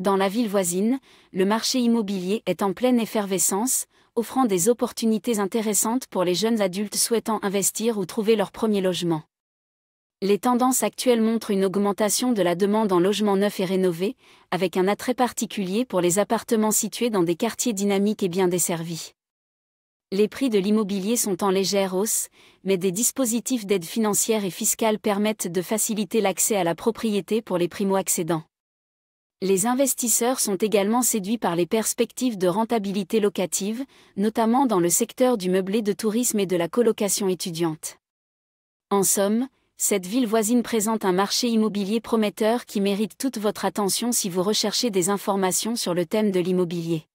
Dans la ville voisine, le marché immobilier est en pleine effervescence, offrant des opportunités intéressantes pour les jeunes adultes souhaitant investir ou trouver leur premier logement. Les tendances actuelles montrent une augmentation de la demande en logements neufs et rénovés, avec un attrait particulier pour les appartements situés dans des quartiers dynamiques et bien desservis. Les prix de l'immobilier sont en légère hausse, mais des dispositifs d'aide financière et fiscale permettent de faciliter l'accès à la propriété pour les primo-accédants. Les investisseurs sont également séduits par les perspectives de rentabilité locative, notamment dans le secteur du meublé de tourisme et de la colocation étudiante. En somme, cette ville voisine présente un marché immobilier prometteur qui mérite toute votre attention si vous recherchez des informations sur le thème de l'immobilier.